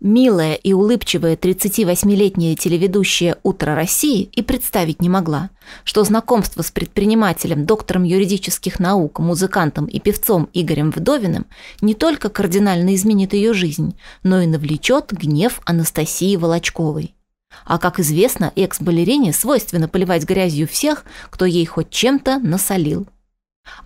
Милая и улыбчивая 38-летняя телеведущая «Утро России» и представить не могла, что знакомство с предпринимателем, доктором юридических наук, музыкантом и певцом Игорем Вдовиным не только кардинально изменит ее жизнь, но и навлечет гнев Анастасии Волочковой. А как известно, экс-балерине свойственно поливать грязью всех, кто ей хоть чем-то насолил.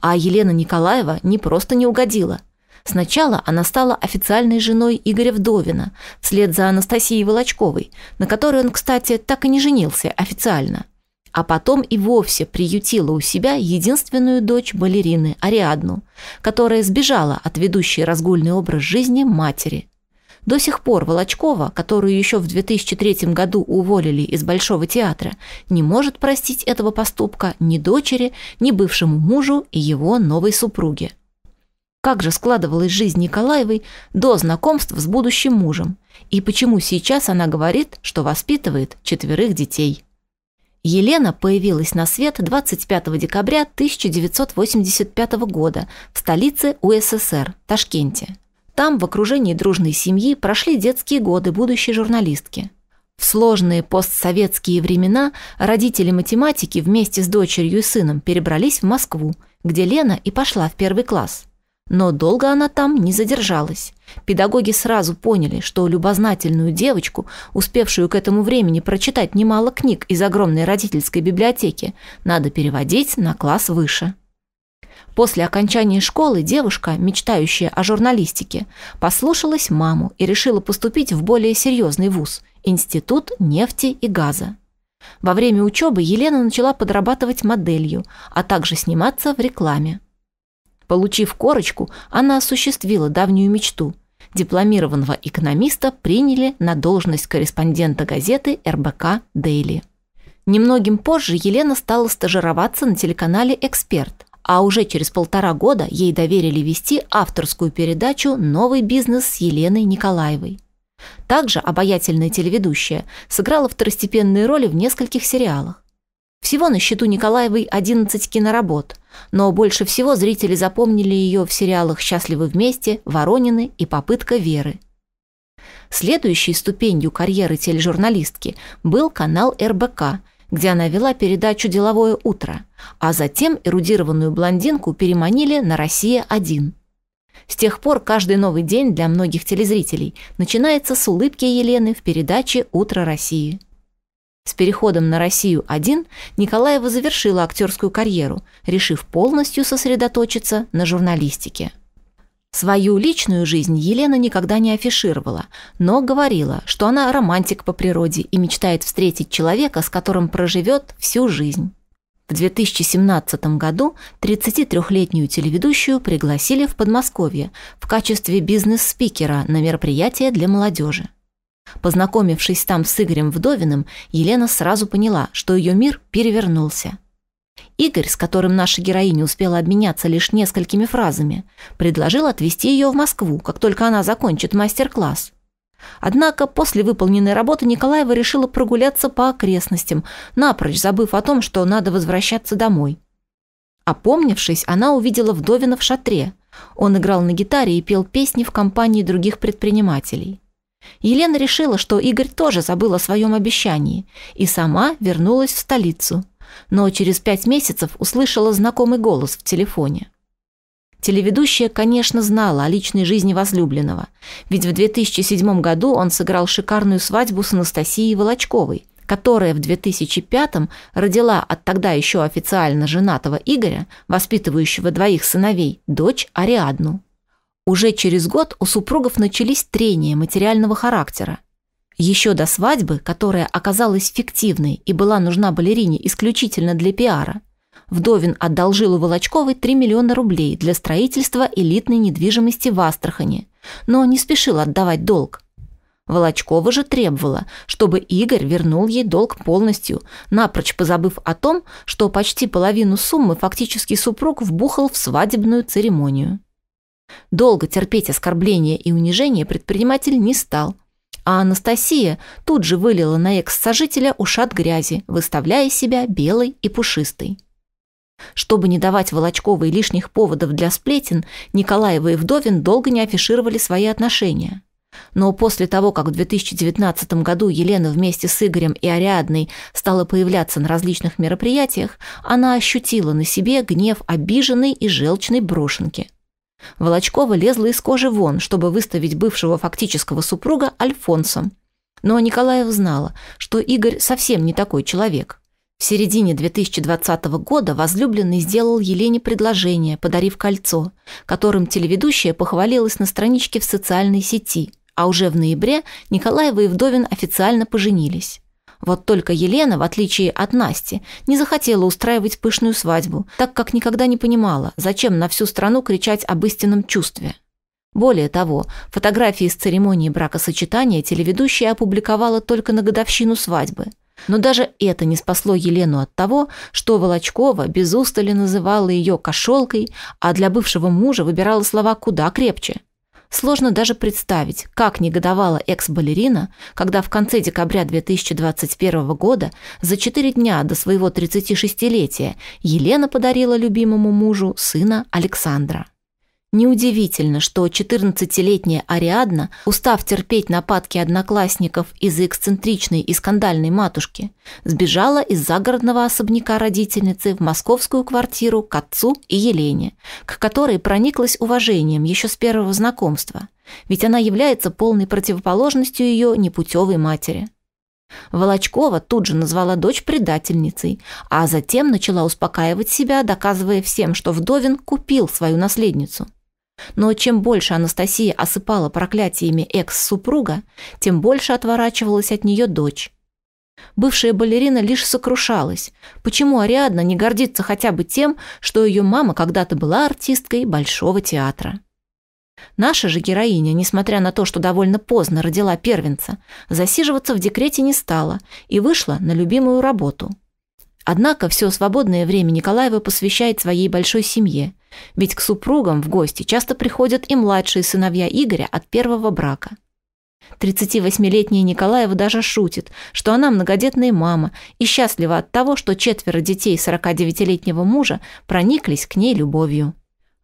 А Елена Николаева не просто не угодила – Сначала она стала официальной женой Игоря Вдовина, вслед за Анастасией Волочковой, на которой он, кстати, так и не женился официально. А потом и вовсе приютила у себя единственную дочь балерины Ариадну, которая сбежала от ведущей разгульный образ жизни матери – до сих пор Волочкова, которую еще в 2003 году уволили из Большого театра, не может простить этого поступка ни дочери, ни бывшему мужу и его новой супруге. Как же складывалась жизнь Николаевой до знакомств с будущим мужем? И почему сейчас она говорит, что воспитывает четверых детей? Елена появилась на свет 25 декабря 1985 года в столице УССР, Ташкенте. Там, в окружении дружной семьи, прошли детские годы будущей журналистки. В сложные постсоветские времена родители математики вместе с дочерью и сыном перебрались в Москву, где Лена и пошла в первый класс. Но долго она там не задержалась. Педагоги сразу поняли, что любознательную девочку, успевшую к этому времени прочитать немало книг из огромной родительской библиотеки, надо переводить на класс выше. После окончания школы девушка, мечтающая о журналистике, послушалась маму и решила поступить в более серьезный вуз – Институт нефти и газа. Во время учебы Елена начала подрабатывать моделью, а также сниматься в рекламе. Получив корочку, она осуществила давнюю мечту. Дипломированного экономиста приняли на должность корреспондента газеты РБК «Дейли». Немногим позже Елена стала стажироваться на телеканале «Эксперт», а уже через полтора года ей доверили вести авторскую передачу «Новый бизнес» с Еленой Николаевой. Также обаятельная телеведущая сыграла второстепенные роли в нескольких сериалах. Всего на счету Николаевой 11 киноработ – но больше всего зрители запомнили ее в сериалах «Счастливы вместе», «Воронины» и «Попытка Веры». Следующей ступенью карьеры тележурналистки был канал РБК, где она вела передачу «Деловое утро», а затем эрудированную блондинку переманили на «Россия-1». С тех пор каждый новый день для многих телезрителей начинается с улыбки Елены в передаче «Утро России». С переходом на «Россию-1» Николаева завершила актерскую карьеру, решив полностью сосредоточиться на журналистике. Свою личную жизнь Елена никогда не афишировала, но говорила, что она романтик по природе и мечтает встретить человека, с которым проживет всю жизнь. В 2017 году 33-летнюю телеведущую пригласили в Подмосковье в качестве бизнес-спикера на мероприятие для молодежи. Познакомившись там с Игорем Вдовиным, Елена сразу поняла, что ее мир перевернулся. Игорь, с которым наша героиня успела обменяться лишь несколькими фразами, предложил отвезти ее в Москву, как только она закончит мастер-класс. Однако после выполненной работы Николаева решила прогуляться по окрестностям, напрочь забыв о том, что надо возвращаться домой. Опомнившись, она увидела Вдовина в шатре. Он играл на гитаре и пел песни в компании других предпринимателей. Елена решила, что Игорь тоже забыл о своем обещании и сама вернулась в столицу, но через пять месяцев услышала знакомый голос в телефоне. Телеведущая, конечно, знала о личной жизни возлюбленного, ведь в 2007 году он сыграл шикарную свадьбу с Анастасией Волочковой, которая в 2005 родила от тогда еще официально женатого Игоря, воспитывающего двоих сыновей, дочь Ариадну. Уже через год у супругов начались трения материального характера. Еще до свадьбы, которая оказалась фиктивной и была нужна балерине исключительно для пиара, Вдовин одолжил у Волочковой 3 миллиона рублей для строительства элитной недвижимости в Астрахани, но не спешил отдавать долг. Волочкова же требовала, чтобы Игорь вернул ей долг полностью, напрочь позабыв о том, что почти половину суммы фактически супруг вбухал в свадебную церемонию. Долго терпеть оскорбления и унижения предприниматель не стал. А Анастасия тут же вылила на экс-сожителя ушат грязи, выставляя себя белой и пушистой. Чтобы не давать Волочковой лишних поводов для сплетен, Николаева и Вдовин долго не афишировали свои отношения. Но после того, как в 2019 году Елена вместе с Игорем и Ариадной стала появляться на различных мероприятиях, она ощутила на себе гнев обиженной и желчной брошенки – Волочкова лезла из кожи вон, чтобы выставить бывшего фактического супруга Альфонсом. Но Николаев знала, что Игорь совсем не такой человек. В середине 2020 года возлюбленный сделал Елене предложение, подарив кольцо, которым телеведущая похвалилась на страничке в социальной сети, а уже в ноябре Николаева и Вдовин официально поженились. Вот только Елена, в отличие от Насти, не захотела устраивать пышную свадьбу, так как никогда не понимала, зачем на всю страну кричать об истинном чувстве. Более того, фотографии с церемонии бракосочетания телеведущая опубликовала только на годовщину свадьбы. Но даже это не спасло Елену от того, что Волочкова без устали называла ее «кошелкой», а для бывшего мужа выбирала слова куда крепче – Сложно даже представить, как негодовала экс-балерина, когда в конце декабря 2021 года, за 4 дня до своего 36-летия, Елена подарила любимому мужу сына Александра. Неудивительно, что 14-летняя Ариадна, устав терпеть нападки одноклассников из-за эксцентричной и скандальной матушки, сбежала из загородного особняка родительницы в московскую квартиру к отцу и Елене, к которой прониклась уважением еще с первого знакомства, ведь она является полной противоположностью ее непутевой матери. Волочкова тут же назвала дочь предательницей, а затем начала успокаивать себя, доказывая всем, что Вдовин купил свою наследницу – но чем больше Анастасия осыпала проклятиями экс-супруга, тем больше отворачивалась от нее дочь. Бывшая балерина лишь сокрушалась, почему Ариадна не гордится хотя бы тем, что ее мама когда-то была артисткой Большого театра. Наша же героиня, несмотря на то, что довольно поздно родила первенца, засиживаться в декрете не стала и вышла на любимую работу. Однако все свободное время Николаева посвящает своей большой семье, ведь к супругам в гости часто приходят и младшие сыновья Игоря от первого брака. 38-летняя Николаева даже шутит, что она многодетная мама и счастлива от того, что четверо детей 49-летнего мужа прониклись к ней любовью.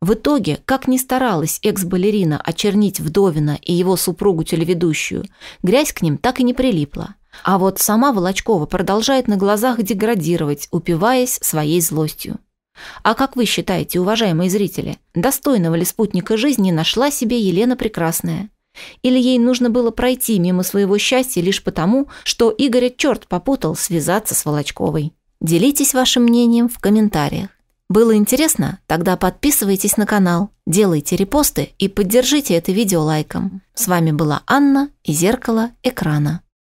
В итоге, как ни старалась экс-балерина очернить Вдовина и его супругу-телеведущую, грязь к ним так и не прилипла. А вот сама Волочкова продолжает на глазах деградировать, упиваясь своей злостью. А как вы считаете, уважаемые зрители, достойного ли спутника жизни нашла себе Елена Прекрасная? Или ей нужно было пройти мимо своего счастья лишь потому, что Игоря черт попутал связаться с Волочковой? Делитесь вашим мнением в комментариях. Было интересно? Тогда подписывайтесь на канал, делайте репосты и поддержите это видео лайком. С вами была Анна и «Зеркало экрана».